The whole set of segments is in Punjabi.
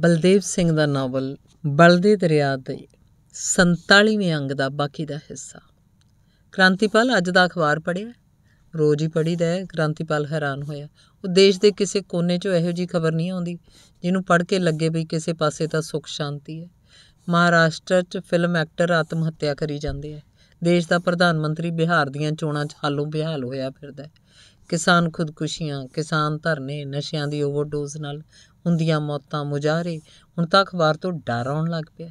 ਬਲਦੇਵ ਸਿੰਘ ਦਾ ਨਾਵਲ ਬਲਦੇ ਦਰਿਆ ਦੇ 47ਵੇਂ ਅੰਗ ਦਾ ਬਾਕੀ ਦਾ ਹਿੱਸਾ ਕ੍ਰਾਂਤੀਪਾਲ ਅੱਜ ਦਾ ਅਖਬਾਰ ਪੜ੍ਹਿਆ ਰੋਜ਼ ਹੀ ਪੜੀਦਾ ਹੈ ਕ੍ਰਾਂਤੀਪਾਲ ਹੈਰਾਨ ਹੋਇਆ ਉਹ ਦੇਸ਼ ਦੇ ਕਿਸੇ ਕੋਨੇ 'ਚੋਂ ਇਹੋ ਜੀ ਖਬਰ ਨਹੀਂ ਆਉਂਦੀ ਜਿਹਨੂੰ ਪੜ੍ਹ ਕੇ ਲੱਗੇ ਵੀ ਕਿਸੇ ਪਾਸੇ ਤਾਂ ਸੁੱਖ ਸ਼ਾਂਤੀ ਹੈ ਮਹਾਰਾਸ਼ਟਰ 'ਚ ਫਿਲਮ ਐਕਟਰ ਆਤਮ ਹੱਤਿਆ ਕਰੀ ਜਾਂਦੇ ਆ ਦੇਸ਼ ਦਾ ਪ੍ਰਧਾਨ ਮੰਤਰੀ ਬਿਹਾਰ ਦੀਆਂ ਚੋਣਾਂ 'ਚ ਹਾਲੋਂ ਬਿਹਾਲ ਹੋਇਆ ਫਿਰਦਾ ਹੈ ਕਿਸਾਨ ਖੁਦਕੁਸ਼ੀਆਂ ਕਿਸਾਨ ਧਰਨੇ ਨਸ਼ਿਆਂ ਦੀ ਓਵਰਡੋਜ਼ ਨਾਲ ਹੁੰਦੀਆਂ ਮੌਤਾਂ ਮੁਜਾਰੇ ਹੁਣ ਤਾਂ ਅਖਬਾਰ ਤੋਂ ਡਰ ਆਉਣ ਲੱਗ ਪਿਆ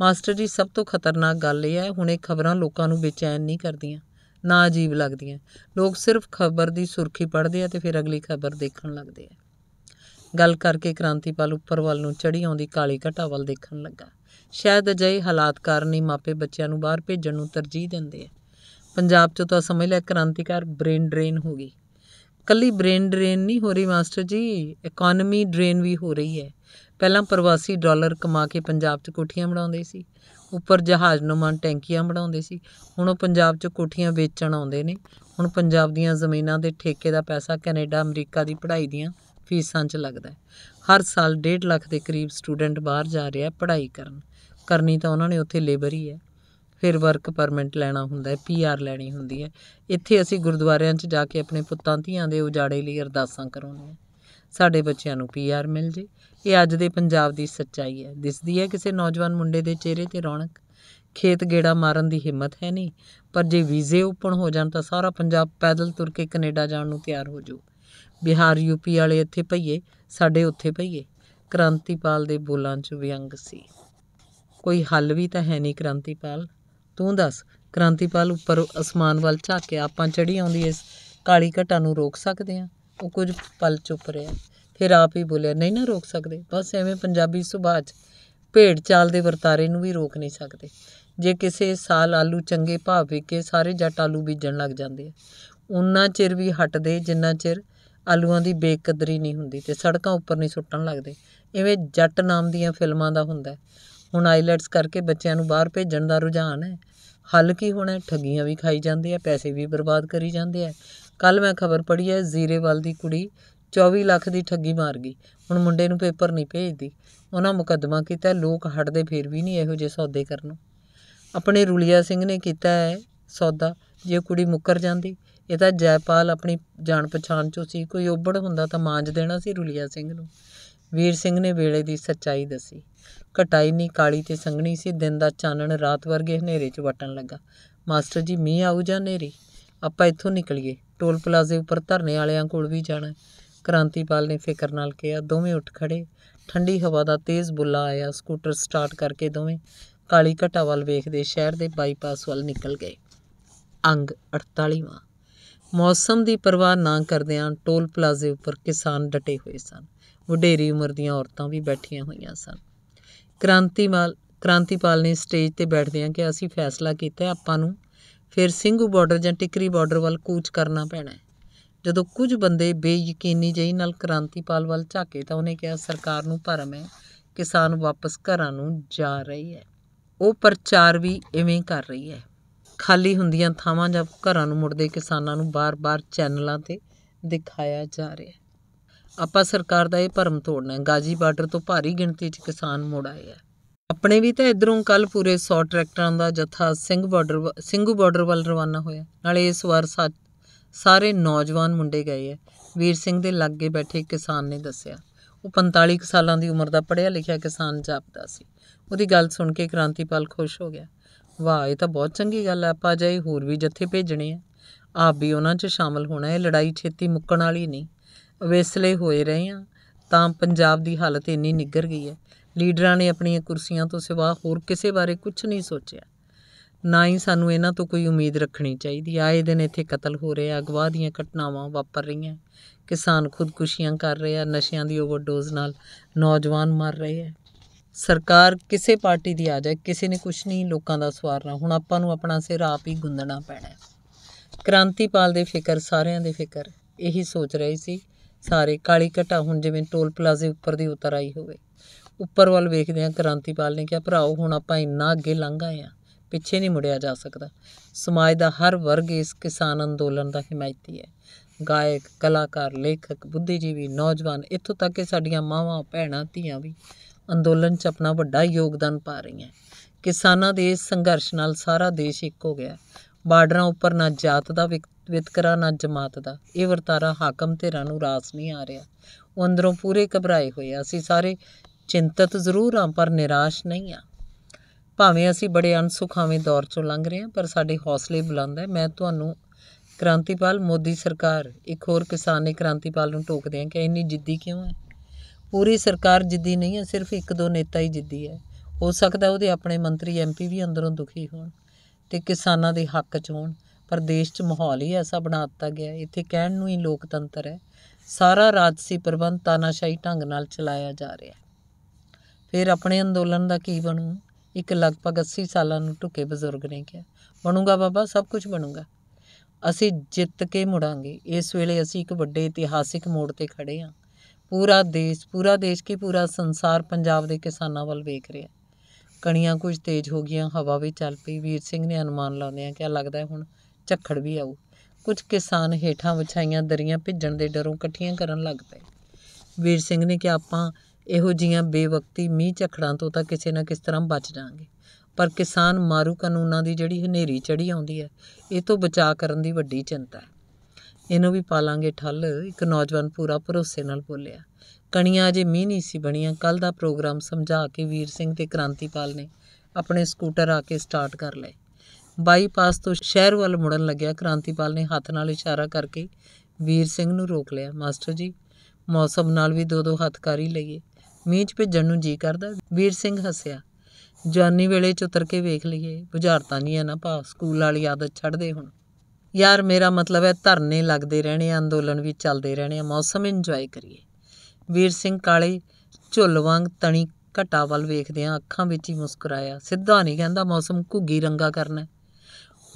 ਮਾਸਟਰ ਜੀ ਸਭ ਤੋਂ ਖਤਰਨਾਕ ਗੱਲ ਇਹ ਹੈ ਹੁਣ ਇਹ ਖਬਰਾਂ ਲੋਕਾਂ ਨੂੰ ਬੇਚੈਨ ਨਹੀਂ ਕਰਦੀਆਂ ਨਾ ਅਜੀਬ ਲੱਗਦੀਆਂ ਲੋਕ ਸਿਰਫ ਖਬਰ ਦੀ ਸੁਰਖੀ ਪੜ੍ਹਦੇ ਆ ਤੇ ਫਿਰ ਅਗਲੀ ਖਬਰ ਦੇਖਣ ਲੱਗਦੇ ਆ ਗੱਲ ਕਰਕੇ ਕ੍ਰਾਂਤੀਪਾਲ ਉੱਪਰ ਵੱਲ ਨੂੰ ਚੜੀ ਆਉਂਦੀ ਕਾਲੀ ਘਟਾ ਵੱਲ ਦੇਖਣ ਲੱਗਾ ਸ਼ਾਇਦ ਅਜਿਹੇ ਹਾਲਾਤ ਕਾਰਨ ਹੀ ਮਾਪੇ ਬੱਚਿਆਂ ਨੂੰ ਬਾਹਰ ਭੇਜਣ ਨੂੰ ਤਰਜੀਹ ਦਿੰਦੇ ਆ ਪੰਜਾਬ 'ਚ ਤਾਂ ਸਮਝ ਲੈ ਕ੍ਰਾਂਤੀਕਾਰ ਬ੍ਰੇਨ ਡਰੇਨ ਹੋ ਗਈ ਕੱਲੀ ਬ੍ਰੇਨ ਡਰੇਨ ਨਹੀਂ ਹੋ ਰਹੀ ਮਾਸਟਰ ਜੀ ਇਕਨੋਮੀ ਡਰੇਨ ਵੀ ਹੋ ਰਹੀ ਹੈ ਪਹਿਲਾਂ ਪ੍ਰਵਾਸੀ ਡਾਲਰ ਕਮਾ ਕੇ ਪੰਜਾਬ 'ਚ ਕੋਠੀਆਂ ਬਣਾਉਂਦੇ ਸੀ ਉੱਪਰ ਜਹਾਜ਼ ਨੁਮਾਨ ਟੈਂਕੀਆਂ ਬਣਾਉਂਦੇ ਸੀ ਹੁਣ ਉਹ ਪੰਜਾਬ 'ਚ ਕੋਠੀਆਂ ਵੇਚਣ ਆਉਂਦੇ ਨੇ ਹੁਣ ਪੰਜਾਬ ਦੀਆਂ ਜ਼ਮੀਨਾਂ ਦੇ ਠੇਕੇ ਦਾ ਪੈਸਾ ਕੈਨੇਡਾ ਅਮਰੀਕਾ ਦੀ ਪੜ੍ਹਾਈ ਦੀਆਂ ਫੀਸਾਂ 'ਚ ਲੱਗਦਾ ਹੈ ਹਰ ਸਾਲ 1.5 ਲੱਖ ਦੇ ਕਰੀਬ ਸਟੂਡੈਂਟ ਬਾਹਰ ਜਾ ਰਿਹਾ ਹੈ ਪੜ੍ਹਾਈ ਕਰਨ ਕਰਨੀ ਤਾਂ ਉਹਨਾਂ ਨੇ ਉੱਥੇ ਲੇਬਰ ਹੀ ਹੈ ਫਿਰ ਵਰਕ ਪਰਮਿਟ ਲੈਣਾ ਹੁੰਦਾ ਹੈ ਪੀਆਰ ਲੈਣੀ ਹੁੰਦੀ ਹੈ ਇੱਥੇ ਅਸੀਂ ਗੁਰਦੁਆਰਿਆਂ 'ਚ ਜਾ ਕੇ ਆਪਣੇ ਪੁੱਤਾਂ ਧੀਆਂ ਦੇ ਉਜਾੜੇ ਲਈ ਅਰਦਾਸਾਂ ਕਰਾਉਂਦੇ ਹਾਂ ਸਾਡੇ ਬੱਚਿਆਂ ਨੂੰ ਪੀਆਰ ਮਿਲ ਜੇ ਇਹ ਅੱਜ ਦੇ ਪੰਜਾਬ ਦੀ ਸੱਚਾਈ ਹੈ ਦਿਸਦੀ ਹੈ ਕਿਸੇ ਨੌਜਵਾਨ ਮੁੰਡੇ ਦੇ ਚਿਹਰੇ ਤੇ ਰੌਣਕ ਖੇਤ ਗੇੜਾ ਮਾਰਨ ਦੀ ਹਿੰਮਤ ਹੈ ਨਹੀਂ ਪਰ ਜੇ ਵੀਜ਼ੇ ਓਪਨ ਹੋ ਜਾਣ ਤਾਂ ਸਾਰਾ ਪੰਜਾਬ ਪੈਦਲ ਤੁਰ ਕੇ ਕੈਨੇਡਾ ਜਾਣ ਨੂੰ ਤਿਆਰ ਹੋ ਜਾਊ ਬਿਹਾਰ ਯੂਪੀ ਵਾਲੇ ਇੱਥੇ ਭਈਏ ਸਾਡੇ ਉੱਥੇ ਭਈਏ ਕ੍ਰਾਂਤੀਪਾਲ ਦੇ ਬੋਲਾਂ 'ਚ ਵਿਅੰਗ ਸੀ ਕੋਈ ਹੱਲ ਵੀ ਤਾਂ ਹੈ ਨਹੀਂ ਕ੍ਰਾਂਤੀਪਾਲ ਤੂੰ ਦੱਸ ਕ੍ਰਾਂਤੀਪਾਲ ਉੱਪਰ ਅਸਮਾਨ ਵੱਲ ਝਾਕੇ ਆਪਾਂ ਚੜੀ ਆਉਂਦੀ ਇਸ ਕਾਲੀ ਘਟਾ ਨੂੰ ਰੋਕ ਸਕਦੇ ਆ ਉਹ ਕੁਝ ਪਲ ਚੁੱਪ ਰਿਹਾ ਫਿਰ ਆਪ ਹੀ ਬੋਲਿਆ ਨਹੀਂ ਨਾ ਰੋਕ ਸਕਦੇ ਬਸ ਐਵੇਂ ਪੰਜਾਬੀ ਸੁਭਾਅ 'ਚ ਭੇਡ ਚਾਲ ਦੇ ਵਰਤਾਰੇ ਨੂੰ ਵੀ ਰੋਕ ਨਹੀਂ ਸਕਦੇ ਜੇ ਕਿਸੇ ਸਾਲ ਆਲੂ ਚੰਗੇ ਭਾਅ ਵਿਕੇ ਸਾਰੇ ਜੱਟ ਆਲੂ ਬੀਜਣ ਲੱਗ ਜਾਂਦੇ ਆ ਉਨਾ ਚਿਰ ਵੀ ਹਟਦੇ ਜਿੰਨਾ ਚਿਰ ਆਲੂਆਂ ਦੀ ਬੇਕਦਰੀ ਨਹੀਂ ਹੁੰਦੀ ਤੇ ਸੜਕਾਂ ਉੱਪਰ ਨਹੀਂ ਸੁੱਟਣ ਲੱਗਦੇ ਐਵੇਂ ਜੱਟ ਨਾਮ ਦੀਆਂ ਫਿਲਮਾਂ ਦਾ ਹੁੰਦਾ ਹੁਣ ਆਈਲੈਟਸ ਕਰਕੇ ਬੱਚਿਆਂ ਨੂੰ ਬਾਹਰ ਭੇਜਣ ਦਾ ਰੁਝਾਨ ਹੈ ਹੱਲ ਕੀ ਹੋਣਾ ਠੱਗੀਆਂ ਵੀ ਖਾਈ ਜਾਂਦੇ ਆ ਪੈਸੇ ਵੀ ਬਰਬਾਦ ਕਰੀ ਜਾਂਦੇ ਆ ਕੱਲ ਮੈਂ ਖਬਰ ਪੜ੍ਹੀ ਹੈ ਜ਼ੀਰੇਵਾਲ ਦੀ ਕੁੜੀ 24 ਲੱਖ ਦੀ ਠੱਗੀ ਮਾਰ ਗਈ ਹੁਣ ਮੁੰਡੇ ਨੂੰ ਪੇਪਰ ਨਹੀਂ ਭੇਜਦੀ ਉਹਨਾਂ ਮੁਕੱਦਮਾ ਕੀਤਾ ਲੋਕ ਹਟਦੇ ਫੇਰ ਵੀ ਨਹੀਂ ਇਹੋ ਜਿਹੇ ਸੌਦੇ ਕਰਨ ਆਪਣੇ ਰੁਲੀਆ ਸਿੰਘ ਨੇ ਕੀਤਾ ਹੈ ਸੌਦਾ ਜੇ ਕੁੜੀ ਮੁੱਕਰ ਜਾਂਦੀ ਇਹ ਤਾਂ ਜੈਪਾਲ ਆਪਣੀ ਜਾਣ ਪਛਾਣ ਚੋਂ ਸੀ ਕੋਈ ਓਬੜ ਹੁੰਦਾ ਤਾਂ ਮਾਂਜ ਦੇਣਾ ਸੀ ਰੁਲੀਆ ਸਿੰਘ ਨੂੰ ਵੀਰ ਸਿੰਘ ਨੇ ਵੇਲੇ ਦੀ ਸੱਚਾਈ ਦੱਸੀ ਘਟਾਈ ਨਹੀਂ ਕਾਲੀ ਤੇ ਸੰਘਣੀ ਸੀ ਦਿਨ ਦਾ ਚਾਨਣ ਰਾਤ ਵਰਗੇ ਹਨੇਰੇ 'ਚ ਵਟਣ ਲੱਗਾ ਮਾਸਟਰ ਜੀ ਮੀਂਹ ਆਉ ਜਾਂ ਹਨੇਰੀ ਆਪਾਂ ਇੱਥੋਂ ਨਿਕਲੀਏ ਟੋਲ ਪਲਾਜ਼ੇ ਉੱਪਰ ਧਰਨੇ ਵਾਲਿਆਂ ਕੋਲ ਵੀ ਜਾਣਾ ਕ੍ਰਾਂਤੀਪਾਲ ਨੇ ਫਿਕਰ ਨਾਲ ਕਿਹਾ ਦੋਵੇਂ ਉੱਠ ਖੜੇ ਠੰਡੀ ਹਵਾ ਦਾ ਤੇਜ਼ ਬੁੱਲਾ ਆਇਆ ਸਕੂਟਰ ਸਟਾਰਟ ਕਰਕੇ ਦੋਵੇਂ ਕਾਲੀ ਘਟਾ ਵੱਲ ਵੇਖਦੇ ਸ਼ਹਿਰ ਦੇ ਬਾਈਪਾਸ ਵੱਲ ਨਿਕਲ ਗਏ ਅੰਗ 48ਵਾਂ ਮੌਸਮ ਦੀ ਪਰਵਾਹ ਨਾ ਕਰਦਿਆਂ ਟੋਲ ਪਲਾਜ਼ੇ ਉੱਪਰ ਕਿਸਾਨ ਡਟੇ ਹੋਏ ਸਨ ਵਡੇਰੀ ਉਮਰ ਦੀਆਂ ਔਰਤਾਂ ਵੀ ਬੈਠੀਆਂ ਹੋਈਆਂ ਸਨ ਕ੍ਰਾਂਤੀਵਾਲ ਕ੍ਰਾਂਤੀਪਾਲ ਨੇ ਸਟੇਜ ਤੇ ਬੈਠਦੇ ਆ ਕਿ ਅਸੀਂ ਫੈਸਲਾ ਕੀਤਾ ਆਪਾਂ ਨੂੰ ਫਿਰ ਸਿੰਘੂ ਬਾਰਡਰ ਜਾਂ ਟਿਕਰੀ ਬਾਰਡਰ ਵੱਲ ਕੂਚ ਕਰਨਾ ਪੈਣਾ ਹੈ ਜਦੋਂ ਕੁਝ ਬੰਦੇ ਬੇਯਕੀਨੀ ਜਈ ਨਾਲ ਕ੍ਰਾਂਤੀਪਾਲ ਵੱਲ ਝਾਕੇ ਤਾਂ ਉਹਨੇ ਕਿਹਾ ਸਰਕਾਰ ਨੂੰ ਭਰਮ ਹੈ ਕਿਸਾਨ ਵਾਪਸ ਘਰਾਂ ਨੂੰ ਜਾ ਰਹੀ ਹੈ ਉਹ ਪ੍ਰਚਾਰ ਵੀ ਇਵੇਂ ਕਰ ਰਹੀ ਹੈ ਖਾਲੀ ਹੁੰਦੀਆਂ ਥਾਵਾਂ ਜਾਂ ਘਰਾਂ ਨੂੰ ਮੁੜਦੇ ਕਿਸਾਨਾਂ ਨੂੰ ਬਾਰ-ਬਾਰ ਚੈਨਲਾਂ ਤੇ ਦਿਖਾਇਆ ਜਾ ਰਿਹਾ ਹੈ ਆਪਾਂ ਸਰਕਾਰ ਦਾ ਇਹ ਭਰਮ ਤੋੜਨਾ ਹੈ ਗਾਜੀ ਬਾਰਡਰ ਤੋਂ ਭਾਰੀ ਗਿਣਤੀ 'ਚ ਕਿਸਾਨ ਮੁੜ ਆਏ ਆ ਆਪਣੇ ਵੀ ਤਾਂ ਇਧਰੋਂ ਕੱਲ ਪੂਰੇ 100 ਟਰੈਕਟਰਾਂ ਦਾ ਜਥਾ ਸਿੰਘ ਬਾਰਡਰ ਸਿੰਘੂ ਬਾਰਡਰ ਵੱਲ ਰਵਾਨਾ ਹੋਇਆ ਨਾਲੇ ਇਸ ਵਾਰ ਸਾਰੇ ਨੌਜਵਾਨ ਮੁੰਡੇ ਗਏ ਆ ਵੀਰ ਸਿੰਘ ਦੇ ਲਾਗੇ ਬੈਠੇ ਕਿਸਾਨ ਨੇ ਦੱਸਿਆ ਉਹ 45 ਸਾਲਾਂ ਦੀ ਉਮਰ ਦਾ ਪੜਿਆ ਲਿਖਿਆ ਕਿਸਾਨ ਜਾਪਦਾ ਸੀ ਉਹਦੀ ਗੱਲ ਸੁਣ ਕੇ ਕ੍ਰਾਂਤੀਪਾਲ ਖੁਸ਼ ਹੋ ਗਿਆ ਵਾਹ ਇਹ ਤਾਂ ਬਹੁਤ ਚੰਗੀ ਗੱਲ ਆ ਆਪਾਂ ਜਾਈ ਹੋਰ ਵੀ ਜੱਥੇ ਭੇਜਣੇ ਆ ਆਪ ਵੀ ਉਹਨਾਂ 'ਚ ਸ਼ਾਮਲ ਹੋਣਾ ਹੈ ਲੜਾਈ ਛੇਤੀ ਮੁੱਕਣ ਵਾਲੀ ਨਹੀਂ ਅਵੇਸਲੇ ਹੋਏ ਰਹੇ ਆ ਤਾਂ ਪੰਜਾਬ ਦੀ ਹਾਲਤ ਇੰਨੀ ਨਿੱਗਰ ਗਈ ਹੈ ਲੀਡਰਾਂ ਨੇ ਆਪਣੀਆਂ ਕੁਰਸੀਆਂ ਤੋਂ ਸਿਵਾ ਹੋਰ ਕਿਸੇ ਬਾਰੇ ਕੁਝ ਨਹੀਂ ਸੋਚਿਆ ਨਾ ਹੀ ਸਾਨੂੰ ਇਹਨਾਂ ਤੋਂ ਕੋਈ ਉਮੀਦ ਰੱਖਣੀ ਚਾਹੀਦੀ ਆਏ ਦਿਨ ਇੱਥੇ ਕਤਲ ਹੋ ਰਹੇ ਆ ਅਗਵਾ ਦੀਆਂ ਘਟਨਾਵਾਂ ਵਾਪਰ ਰਹੀਆਂ ਕਿਸਾਨ ਖੁਦਕੁਸ਼ੀਆਂ ਕਰ ਰਹੇ ਆ ਨਸ਼ਿਆਂ ਦੀ ਓਵਰਡੋਜ਼ ਨਾਲ ਨੌਜਵਾਨ ਮਰ ਰਹੇ ਆ ਸਰਕਾਰ ਕਿਸੇ ਪਾਰਟੀ ਦੀ ਆ ਜਾਏ ਕਿਸੇ ਨੇ ਕੁਝ ਨਹੀਂ ਲੋਕਾਂ ਦਾ ਸਵਾਰਨਾ ਹੁਣ ਆਪਾਂ ਨੂੰ ਆਪਣਾ ਸਿਰ ਆਪ ਹੀ ਗੁੰਦਣਾ ਪੈਣਾ ਕ੍ਰਾਂਤੀਪਾਲ ਦੇ ਫਿਕਰ ਸਾਰਿਆਂ ਦੇ ਫਿਕਰ ਇਹੀ ਸੋਚ ਰਹੇ ਸੀ ਸਾਰੇ ਕਾਲੀ ਘਟਾ ਹੁਣ ਜਿਵੇਂ ਟੋਲ ਪਲਾਜ਼ੇ ਉੱਪਰ ਦੀ ਉਤਰ ਆਈ ਹੋਵੇ ਉੱਪਰ ਵੱਲ ਵੇਖਦੇ ਆ ਕ੍ਰਾਂਤੀਪਾਲ ਨੇ ਕਿਹਾ ਭਰਾਓ ਹੁਣ ਆਪਾਂ ਇੰਨਾ ਅੱਗੇ ਲੰਘ ਆਏ ਆ ਪਿੱਛੇ ਨਹੀਂ ਮੁੜਿਆ ਜਾ ਸਕਦਾ ਸਮਾਜ ਦਾ ਹਰ ਵਰਗ ਇਸ ਕਿਸਾਨ ਅੰਦੋਲਨ ਦਾ ਹਮਾਇਤੀ ਹੈ ਗਾਇਕ ਕਲਾਕਾਰ ਲੇਖਕ ਬੁੱਧੀਜੀਵੀ ਨੌਜਵਾਨ ਇੱਥੋਂ ਤੱਕ ਕਿ ਸਾਡੀਆਂ ਮਾਵਾਂ ਭੈਣਾਂ ਧੀਆਂ ਵੀ ਅੰਦੋਲਨ 'ਚ ਆਪਣਾ ਵੱਡਾ ਯੋਗਦਾਨ ਪਾ ਰਹੀਆਂ ਕਿਸਾਨਾਂ ਦੇ ਇਸ ਸੰਘਰਸ਼ ਨਾਲ ਸਾਰਾ ਦੇਸ਼ ਇੱਕ ਹੋ ਗਿਆ ਬਾਰਡਰਾਂ ਉੱਪਰ ਨਾ ਜਾਤ ਦਾ ਵਿਤਕਰਾ ਨਾ ਜਮਾਤ ਦਾ ਇਹ ਵਰਤਾਰਾ ਹਾਕਮ ਧਿਰਾਂ ਨੂੰ ਰਾਸ ਨਹੀਂ ਆ ਰਿਹਾ ਉਹ ਅੰਦਰੋਂ ਪੂਰੇ ਘਬਰਾਏ ਹੋਏ ਆ ਅਸੀਂ ਸਾਰੇ ਚਿੰਤਤ ਜ਼ਰੂਰ ਆ ਪਰ ਨਿਰਾਸ਼ ਨਹੀਂ ਆ ਭਾਵੇਂ ਅਸੀਂ ਬੜੇ ਅਨਸੁਖਾਵੇਂ ਦੌਰ ਚੋਂ ਲੰਘ ਰਹੇ ਹਾਂ ਪਰ ਸਾਡੇ ਹੌਸਲੇ ਬੁਲੰਦ ਹੈ ਮੈਂ ਤੁਹਾਨੂੰ ਕ੍ਰਾਂਤੀਪਾਲ ਮੋਦੀ ਸਰਕਾਰ ਇੱਕ ਹੋਰ ਕਿਸਾਨ ਨੇ ਕ੍ਰਾਂਤੀਪਾਲ ਨੂੰ ਟੋਕਦੇ ਆ ਕਿ ਇੰਨੀ ਜਿੱਦੀ ਕਿਉਂ ਹੈ ਪੂਰੀ ਸਰਕਾਰ ਜਿੱਦੀ ਨਹੀਂ ਹੈ ਸਿਰਫ ਇੱਕ ਦੋ ਨੇਤਾ ਹੀ ਜਿੱਦੀ ਹੈ ਹੋ ਸਕਦਾ ਉਹਦੇ ਆਪਣੇ ਮੰਤਰੀ ਐਮਪੀ ਵੀ ਅੰਦਰੋਂ ਦੁਖੀ ਹੋਣ ਤੇ ਕਿਸਾਨਾਂ ਦੇ ਹੱਕ 'ਚ ਹੋਣ ਪਰ ਦੇਸ਼ 'ਚ ਮਾਹੌਲ ਹੀ ਐਸਾ ਬਣਾ ਦਿੱਤਾ ਗਿਆ ਇੱਥੇ ਕਹਿਣ ਨੂੰ ਹੀ ਲੋਕਤੰਤਰ ਹੈ ਸਾਰਾ ਰਾਜਸੀ ਪ੍ਰਬੰਧ ਤਾਨਾਸ਼ਾਹੀ ਢੰਗ ਨਾਲ ਚਲਾਇਆ ਜਾ ਰਿਹਾ ਫਿਰ ਆਪਣੇ ਅੰਦੋਲਨ ਦਾ ਕੀ ਬਣੂ ਇੱਕ ਲਗਭਗ 80 ਸਾਲਾਂ ਨੂੰ ਟੁਕੇ ਬਜ਼ੁਰਗ ਨੇ ਕਿਹਾ ਬਣੂਗਾ ਬਾਬਾ ਸਭ ਕੁਝ ਬਣੂਗਾ ਅਸੀਂ ਜਿੱਤ ਕੇ ਮੁੜਾਂਗੇ ਇਸ ਵੇਲੇ ਅਸੀਂ ਇੱਕ ਵੱਡੇ ਇਤਿਹਾਸਿਕ ਮੋੜ ਤੇ ਖੜੇ ਹਾਂ ਪੂਰਾ ਦੇਸ਼ ਪੂਰਾ ਦੇਸ਼ ਕੀ ਪੂਰਾ ਸੰਸਾਰ ਪੰਜਾਬ ਦੇ ਕਿਸਾਨਾਂ ਵੱਲ ਵੇਖ ਰਿਹਾ ਕਣੀਆਂ ਕੁਝ ਤੇਜ਼ ਹੋ ਗਈਆਂ ਹਵਾ ਵੀ ਚੱਲ ਪਈ ਵੀਰ ਸਿੰਘ ਨੇ ਅਨੁਮਾਨ ਲਾਉਂਦੇ ਆ ਕਿ ਲੱਗਦਾ ਹੁਣ ਝੱਖੜ ਵੀ ਆਉ ਕੁਝ ਕਿਸਾਨ ਹੇਠਾਂ ਵਿਛਾਈਆਂ ਦਰੀਆਂ ਭਿੱਜਣ ਦੇ ਡਰੋਂ ਇਕੱਠੀਆਂ ਕਰਨ ਲੱਗ ਪਏ ਵੀਰ ਸਿੰਘ ਨੇ ਕਿ ਆਪਾਂ ਇਹੋ ਜੀਆਂ ਬੇਵਕਤੀ ਮੀਂਹ ਝੱਖੜਾਂ ਤੋਂ ਤਾਂ ਕਿਸੇ ਨਾ ਕਿਸ ਤਰ੍ਹਾਂ ਬਚ ਜਾਾਂਗੇ ਪਰ ਕਿਸਾਨ ਮਾਰੂ ਕਾਨੂੰਨਾਂ ਦੀ ਜਿਹੜੀ ਹਨੇਰੀ ਚੜੀ ਆਉਂਦੀ ਹੈ ਇਹ ਤੋਂ ਬਚਾ ਕਰਨ ਦੀ ਵੱਡੀ ਚਿੰਤਾ ਹੈ ਇਹਨੂੰ ਵੀ ਪਾਲਾਂਗੇ ਠੱਲ ਇੱਕ ਨੌਜਵਾਨ ਪੂਰਾ ਭਰੋਸੇ ਨਾਲ ਬੋਲਿਆ ਕਣੀਆਂ ਅਜੇ ਮੀਂਹ ਨਹੀਂ ਸੀ ਬਣੀਆਂ ਕੱਲ ਦਾ ਪ੍ਰੋਗਰਾਮ ਸਮਝਾ ਕੇ ਵੀਰ ਸਿੰਘ ਤੇ ਕ੍ਰਾਂਤੀਪਾਲ ਨੇ ਆਪਣੇ ਸਕੂਟਰ ਆ ਕੇ ਸਟਾਰਟ ਕਰ ਲਏ ਬਾਈਪਾਸ ਤੋਂ ਸ਼ਹਿਰ ਵੱਲ ਮੁੜਨ ਲੱਗਿਆ ਕ੍ਰਾਂਤੀਪਾਲ ਨੇ ਹੱਥ ਨਾਲ ਇਸ਼ਾਰਾ ਕਰਕੇ ਵੀਰ ਸਿੰਘ ਨੂੰ ਰੋਕ ਲਿਆ ਮਾਸਟਰ ਜੀ ਮੌਸਮ ਨਾਲ ਵੀ ਦੋ ਦੋ ਹੱਥ ਕਰ ਹੀ ਲਈਏ ਮੀਂਹ ਭੇਜਣ ਨੂੰ ਜੀ ਕਰਦਾ ਵੀਰ ਸਿੰਘ ਹੱਸਿਆ ਜਾਨੀ ਵੇਲੇ 'ਚ ਉਤਰ ਕੇ ਵੇਖ ਲਈਏ ਬੁਝਾਰਤਾਂ ਨਹੀਂ ਆ ਨਾ ਭਾ ਸਕੂਲ ਵਾਲੀ ਆਦਤ ਛੱਡ ਦੇ ਹੁਣ ਯਾਰ ਮੇਰਾ ਮਤਲਬ ਹੈ ਧਰਨੇ ਲੱਗਦੇ ਰਹਿਣੇ ਅੰਦੋਲਨ ਵੀ ਚੱਲਦੇ ਰਹਿਣੇ ਮੌਸਮ ਇੰਜੋਏ ਕਰੀਏ ਵੀਰ ਸਿੰਘ ਕਾਲੇ ਝੁੱਲ ਵਾਂਗ ਤਣੀ ਘਟਾ ਵੱਲ ਵੇਖਦਿਆਂ ਅੱਖਾਂ ਵਿੱਚ ਹੀ ਮੁਸਕਰਾਇਆ ਸਿੱਧਾ ਨਹੀਂ ਕਹਿੰਦਾ ਮੌਸਮ ਘੁੱਗੀ ਰੰਗਾ ਕਰਨਾ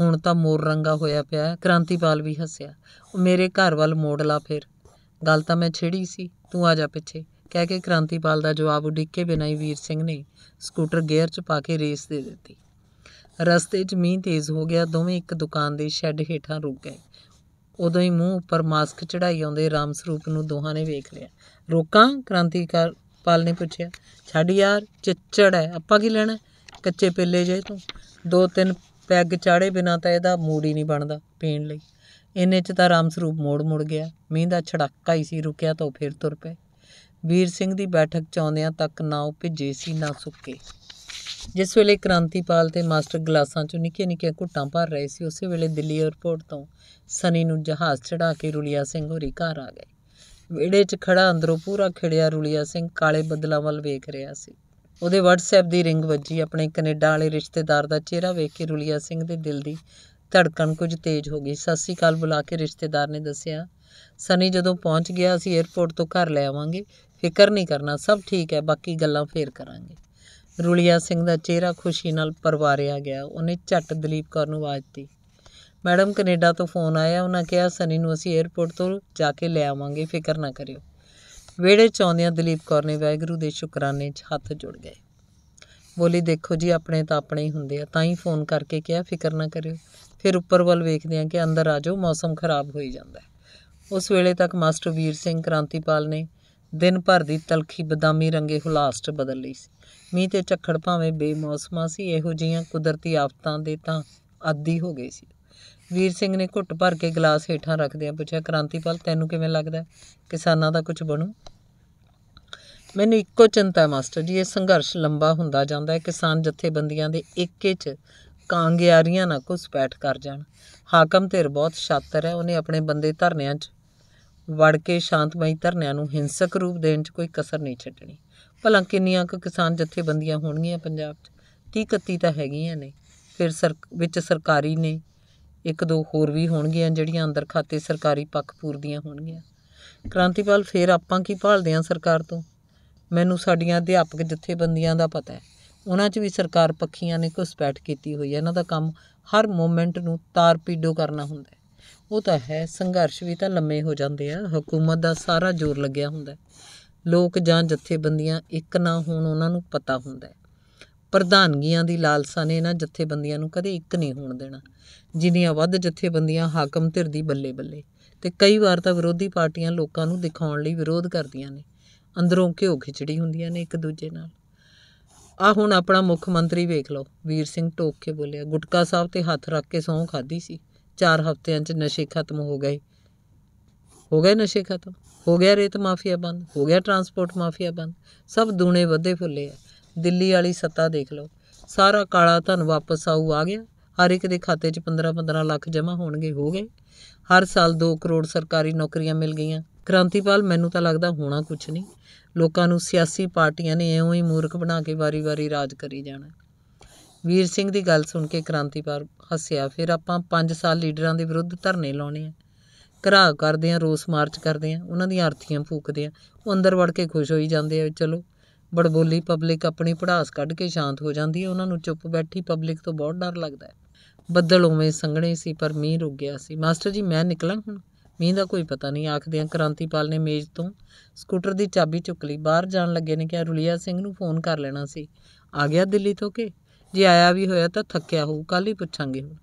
ਹੁਣ ਤਾਂ ਮੋਰ ਰੰਗਾ ਹੋਇਆ ਪਿਆ ਕ੍ਰਾਂਤੀਪਾਲ ਵੀ ਹੱਸਿਆ ਉਹ ਮੇਰੇ ਘਰ ਵੱਲ ਮੋੜ ਲਾ ਫਿਰ ਗੱਲ ਤਾਂ ਮੈਂ ਛੇੜੀ ਸੀ ਤੂੰ ਆ ਜਾ ਪਿੱਛੇ ਕਹਿ ਕੇ ਕ੍ਰਾਂਤੀਪਾਲ ਦਾ ਜਵਾਬ ਉਡੀਕੇ ਬਿਨਾਂ ਹੀ ਵੀਰ ਸਿੰਘ ਨੇ ਸਕੂਟਰ ਗੇਅਰ 'ਚ ਪਾ ਕੇ ਰੇਸ ਦੇ ਦਿੱਤੀ ਰਸਤੇ 'ਚ ਮੀਂਹ ਤੇਜ਼ ਹੋ ਗਿਆ ਦੋਵੇਂ ਇੱਕ ਦੁਕਾਨ ਦੇ ਸ਼ੈੱਡ ਹੇਠਾਂ ਰੁਕ ਗਏ ਉਦੋਂ ਹੀ ਮੂੰਹ ਉੱਪਰ ਮਾਸਕ ਚੜਾਈ ਆਉਂਦੇ ਰਾਮ ਸਰੂਪ ਨੂੰ ਦੋਹਾਂ ਨੇ ਵੇਖ ਲਿਆ ਰੋਕਾਂ ਕ੍ਰਾਂਤੀਕਾਰ ਪਾਲ ਨੇ ਪੁੱਛਿਆ ਛੱਡ ਯਾਰ ਚਿੱਚੜ ਹੈ ਆਪਾਂ ਕੀ ਲੈਣਾ ਕੱਚੇ ਪੇਲੇ ਜੇ ਤੂੰ ਦੋ ਤਿੰਨ ਪੈਗ ਚਾੜੇ ਬਿਨਾ ਤਾਂ ਇਹਦਾ ਮੂਡ ਹੀ ਨਹੀਂ ਬਣਦਾ ਪੀਣ ਲਈ ਇੰਨੇ 'ਚ ਤਾਂ ਰਾਮ ਸਰੂਪ ਮੋੜ ਮੁੜ ਗਿਆ ਮੀਂਹ ਦਾ ਛੜਾਕਾ ਹੀ ਸੀ ਰੁਕਿਆ ਤਾਂ ਉਹ ਫੇਰ ਤੁਰ ਪਏ ਵੀਰ ਸਿੰਘ ਦੀ ਬੈਠਕ ਚਾਉਂਦਿਆਂ ਤੱਕ ਨਾ ਉਹ ਭਿੱਜੇ ਸੀ ਨਾ ਸੁੱਕੇ ਜਿਸ ਵੇਲੇ ਕ੍ਰਾਂਤੀਪਾਲ ਤੇ ਮਾਸਟਰ ਗਲਾਸਾਂ 'ਚੋਂ ਨਿੱਕੇ ਨਿੱਕੇ ਘੁੱਟਾਂ ਭਰ ਰਹੇ ਸੀ ਉਸੇ ਵੇਲੇ ਦਿੱਲੀ 에ਅਰਪੋਰਟ ਤੋਂ ਸਨੀ ਨੂੰ ਜਹਾਜ਼ ਚੜਾ ਕੇ ਰੁਲੀਆ ਸਿੰਘ ਹੋਰੀ ਘਰ ਆ ਗਏ ਵਿੜੇ 'ਚ ਖੜਾ ਅੰਦਰੋਂ ਪੂਰਾ ਖਿੜਿਆ ਰੁਲੀਆ ਸਿੰਘ ਕਾਲੇ ਬੱਦਲਾਂ ਵੱਲ ਵੇਖ ਰਿਹਾ ਸੀ ਉਹਦੇ WhatsApp ਦੀ ਰਿੰਗ ਵੱਜੀ ਆਪਣੇ ਕੈਨੇਡਾ ਵਾਲੇ ਰਿਸ਼ਤੇਦਾਰ ਦਾ ਚਿਹਰਾ ਵੇਖ ਕੇ ਰੁਲੀਆ ਸਿੰਘ ਦੇ ਦਿਲ ਦੀ ਧੜਕਣ ਕੁਝ ਤੇਜ਼ ਹੋ ਗਈ ਸਤਿ ਸ੍ਰੀ ਅਕਾਲ ਬੁਲਾ ਕੇ ਰਿਸ਼ਤੇਦਾਰ ਨੇ ਦੱਸਿਆ ਸਨੀ ਜਦੋਂ ਪਹੁੰਚ ਗਿਆ ਅਸੀਂ 에ਅਰਪੋਰਟ ਤੋਂ ਘਰ ਲੈ ਆਵਾਂਗੇ ਫਿਕਰ ਨਹੀਂ ਕਰਨਾ ਸਭ ਠੀਕ ਹੈ ਬਾਕੀ ਗੱਲਾਂ ਫੇਰ ਕਰਾਂਗੇ ਰੁਲੀਆ ਸਿੰਘ ਦਾ ਚਿਹਰਾ ਖੁਸ਼ੀ ਨਾਲ ਪਰਵਾਰਿਆ ਗਿਆ ਉਹਨੇ ਝੱਟ ਦਲੀਪ ਕੌਰ ਨੂੰ ਆਵਾਜ਼ ਦਿੱਤੀ ਮੈਡਮ ਕੈਨੇਡਾ ਤੋਂ ਫੋਨ ਆਇਆ ਉਹਨਾਂ ਕਿਹਾ ਸਨੀ ਨੂੰ ਅਸੀਂ 에ਅਰਪੋਰਟ ਤੋਂ ਜਾ ਕੇ ਲੈ ਆਵਾਂਗੇ ਫਿਕਰ ਨਾ ਕਰਿਓ ਵਿਹੜੇ 'ਚ ਆਉਂਦਿਆਂ ਦਲੀਪ ਕੌਰ ਨੇ ਵਾਹਿਗੁਰੂ ਦੇ ਸ਼ੁਕਰਾਨੇ 'ਚ ਹੱਥ ਜੁੜ ਗਏ ਬੋਲੀ ਦੇਖੋ ਜੀ ਆਪਣੇ ਤਾਂ ਆਪਣੇ ਹੀ ਹੁੰਦੇ ਆ ਤਾਂ ਹੀ ਫੋਨ ਕਰਕੇ ਕਿਹਾ ਫਿਕਰ ਨਾ ਕਰਿਓ ਫਿਰ ਉੱਪਰ ਵੱਲ ਵੇਖਦੇ ਆ ਕਿ ਅੰਦਰ ਆ ਜਾਓ ਮੌਸਮ ਖਰਾਬ ਹੋਈ ਜਾਂਦਾ ਉਸ ਵੇਲੇ ਤੱਕ ਮਾਸਟਰ ਵੀਰ ਸਿੰਘ ਕ੍ਰਾਂਤੀਪਾਲ ਨੇ ਦਿਨ ਭਰ ਦੀ ਤਲਖੀ ਬਦਾਮੀ ਰੰਗੇ ਹੁਲਾਸਟ ਬਦਲ ਲਈ ਸੀ ਮੀਂਹ ਤੇ ਝੱਖੜ ਭਾਵੇਂ ਬੇਮੌਸਮਾ ਸੀ ਇਹੋ ਜੀਆਂ ਕੁਦਰਤੀ ਆਫਤਾਂ ਦੇ ਤਾਂ ਆਦੀ ਹੋ ਗਏ ਸੀ ਵੀਰ ਸਿੰਘ ਨੇ ਘੁੱਟ ਭਰ ਕੇ ਗਲਾਸ ਹੇਠਾਂ ਰੱਖਦਿਆਂ ਪੁੱਛਿਆ ਕ੍ਰਾਂਤੀਪਾਲ ਤੈਨੂੰ ਕਿਵੇਂ ਲੱਗਦਾ ਕਿਸਾਨਾਂ ਦਾ ਕੁਝ ਬਣੂ ਮੈਨੂੰ ਇੱਕੋ ਚਿੰਤਾ ਮਾਸਟਰ ਜੀ ਇਹ ਸੰਘਰਸ਼ ਲੰਬਾ ਹੁੰਦਾ ਜਾਂਦਾ ਹੈ ਕਿਸਾਨ ਜਥੇਬੰਦੀਆਂ ਦੇ ਇੱਕ 'ਚ ਕਾਂਗਿਆਰੀਆਂ ਨਾਲ ਕੁਝ ਪੈਠ ਕਰ ਜਾਣ ਹਾਕਮ ਧਿਰ ਬਹੁਤ ਸ਼ਾਤਰ ਹੈ ਉਹਨੇ ਆਪਣੇ ਬੰਦੇ ਧਰਨਿਆਂ 'ਚ ਵੜ ਕੇ ਸ਼ਾਂਤਮਈ ਧਰਨਿਆਂ ਨੂੰ ਹਿੰਸਕ ਰੂਪ ਦੇਣ 'ਚ ਕੋਈ ਕਸਰ ਨਹੀਂ ਛੱਡਣੀ ਭਲਾ ਕਿੰਨੀਆਂ ਕੁ ਕਿਸਾਨ ਜਥੇਬੰਦੀਆਂ ਹੋਣਗੀਆਂ ਪੰਜਾਬ 'ਚ 30 31 ਤਾਂ ਹੈਗੀਆਂ ਨੇ ਫਿਰ ਸਰ ਵਿੱਚ ਸਰਕਾਰੀ ਨੇ ਇੱਕ ਦੋ ਹੋਰ ਵੀ ਹੋਣਗੀਆਂ ਜਿਹੜੀਆਂ ਅੰਦਰ ਖਾਤੇ ਸਰਕਾਰੀ ਪੱਖ ਪੂਰਦੀਆਂ ਹੋਣਗੀਆਂ ਕ੍ਰਾਂਤੀਪਾਲ ਫੇਰ ਆਪਾਂ ਕੀ ਭਾਲਦੇ ਆ ਸਰਕਾਰ ਤੋਂ ਮੈਨੂੰ ਸਾਡੀਆਂ ਅਧਿਆਪਕ ਜਥੇਬੰਦੀਆਂ ਦਾ ਪਤਾ ਹੈ ਉਹਨਾਂ 'ਚ ਵੀ ਸਰਕਾਰ ਪੱਖੀਆਂ ਨੇ ਸਪੈਟ ਕੀਤੀ ਹੋਈ ਹੈ ਇਹਨਾਂ ਦਾ ਕੰਮ ਹਰ ਮੂਮੈਂਟ ਨੂੰ ਤਾਰਪੀਡੋ ਕਰਨਾ ਹੁੰਦਾ ਹੈ ਉਹ ਤਾਂ ਹੈ ਸੰਘਰਸ਼ ਵੀ ਤਾਂ ਲੰਮੇ ਹੋ ਜਾਂਦੇ ਆ ਹਕੂਮਤ ਦਾ ਸਾਰਾ ਜ਼ੋਰ ਲੱਗਿਆ ਹੁੰਦਾ ਲੋਕ ਜਾਂ ਜਥੇਬੰਦੀਆਂ ਇੱਕ ਨਾ ਹੋਣ ਉਹਨਾਂ ਨੂੰ ਪਤਾ ਹੁੰਦਾ ਪ੍ਰਧਾਨਗੀਆਂ ਦੀ ਲਾਲਸਾ ਨੇ ਇਹਨਾਂ ਜਥੇਬੰਦੀਆਂ ਨੂੰ ਕਦੇ ਇੱਕ ਨਹੀਂ ਹੋਣ ਦੇਣਾ ਜਿੰਨੀਆਂ ਵੱਧ ਜਥੇਬੰਦੀਆਂ ਹਾਕਮ ਧਿਰ ਦੀ ਬੱਲੇ ਬੱਲੇ ਤੇ ਕਈ ਵਾਰ ਤਾਂ ਵਿਰੋਧੀ ਪਾਰਟੀਆਂ ਲੋਕਾਂ ਨੂੰ ਦਿਖਾਉਣ ਲਈ ਵਿਰੋਧ ਕਰਦੀਆਂ ਨੇ ਅੰਦਰੋਂ ਘਿਓ ਖਿਚੜੀ ਹੁੰਦੀਆਂ ਨੇ ਇੱਕ ਦੂਜੇ ਨਾਲ ਆ ਹੁਣ ਆਪਣਾ ਮੁੱਖ ਮੰਤਰੀ ਵੇਖ ਲਓ ਵੀਰ ਸਿੰਘ ਟੋਕ ਕੇ ਬੋਲਿਆ ਗੁਟਕਾ ਸਾਹਿਬ ਤੇ ਹੱਥ ਰੱਖ ਕੇ ਸੌਂ ਖਾਦੀ ਸੀ ਚਾਰ ਹਫ਼ਤਿਆਂ 'ਚ ਨਸ਼ੇ ਖਤਮ ਹੋ ਗਏ ਹੋ ਗਏ ਨਸ਼ੇ ਖਤਮ ਹੋ ਗਿਆ ਰੇਤ ਮਾਫੀਆ ਬੰਦ ਹੋ ਗਿਆ ਟਰਾਂਸਪੋਰਟ ਮਾਫੀਆ ਬੰਦ ਸਭ ਦੂਣੇ ਵੱਧੇ ਫੁੱਲੇ ਆ ਦਿੱਲੀ ਵਾਲੀ ਸੱਤਾ ਦੇਖ ਲਓ ਸਾਰਾ ਕਾਲਾ ਧਨ ਵਾਪਸ ਆਉ ਆ ਗਿਆ ਹਰ ਇੱਕ ਦੇ ਖਾਤੇ 'ਚ 15-15 ਲੱਖ ਜਮ੍ਹਾਂ ਹੋਣਗੇ ਹੋ ਗਏ ਹਰ ਸਾਲ 2 ਕਰੋੜ ਸਰਕਾਰੀ ਨੌਕਰੀਆਂ ਮਿਲ ਗਈਆਂ ਕ੍ਰਾਂਤੀਪਾਲ ਮੈਨੂੰ ਤਾਂ ਲੱਗਦਾ ਹੋਣਾ ਕੁਝ ਨਹੀਂ ਲੋਕਾਂ ਨੂੰ ਸਿਆਸੀ ਪਾਰਟੀਆਂ ਨੇ ਐਵੇਂ ਹੀ ਮੂਰਖ ਬਣਾ ਕੇ ਵਾਰੀ-ਵਾਰੀ ਰਾਜ ਕਰੀ ਜਾਣਾ ਵੀਰ ਸਿੰਘ ਦੀ ਗੱਲ ਸੁਣ ਕੇ ਕ੍ਰਾਂਤੀਪਾਲ ਹੱਸਿਆ ਫਿਰ ਆਪਾਂ 5 ਸਾਲ ਲੀਡਰਾਂ ਦੇ ਵਿਰੁੱਧ ਧਰਨੇ ਲਾਉਣੇ ਆ ਘਰਾ ਕਰਦੇ ਆ ਰੋਸ ਮਾਰਚ ਕਰਦੇ ਆ ਉਹਨਾਂ ਦੀਆਂ ਅਰਥੀਆਂ ਫੂਕਦੇ ਆ ਉਹ ਅੰਦਰ ਵੜ ਕੇ ਖੁਸ਼ ਹੋਈ ਜਾਂਦੇ ਆ ਚਲੋ ਬੜਬੋਲੀ ਪਬਲਿਕ ਆਪਣੀ ਪੜਾਸ ਕੱਢ ਕੇ ਸ਼ਾਂਤ ਹੋ ਜਾਂਦੀ ਹੈ ਉਹਨਾਂ ਨੂੰ ਚੁੱਪ ਬੈਠੀ ਪਬਲਿਕ ਤੋਂ ਬਹੁਤ ਡਰ ਲੱਗਦਾ ਹੈ ਬੱਦਲ ਉਵੇਂ ਸੰਘਣੇ ਸੀ ਪਰ ਮੀਂਹ ਰੁਕ ਗਿਆ ਸੀ ਮਾਸਟਰ ਜੀ ਮੈਂ ਨਿਕਲਾਂ ਹੁਣ ਮੀਂਹ ਦਾ ਕੋਈ ਪਤਾ ਨਹੀਂ ਆਖਦੇ ਆ ਕ੍ਰਾਂਤੀਪਾਲ ਨੇ ਮੇਜ਼ ਤੋਂ ਸਕੂਟਰ ਦੀ ਚਾਬੀ ਚੁੱਕ ਲਈ ਬਾਹਰ ਜਾਣ ਲੱਗੇ ਨੇ ਕਿਹਾ ਰੁਲੀਆ ਸਿੰਘ ਨੂੰ ਫੋਨ ਕਰ ਲੈਣਾ ਸੀ ਆ ਗਿਆ ਦਿੱਲੀ ਤੋਂ ਕਿ ਜੇ ਆਇਆ ਵੀ ਹੋਇਆ ਤਾਂ ਥੱਕਿਆ ਹੋਊ ਕੱਲ ਹੀ ਪੁੱਛਾਂਗੇ ਹੁਣ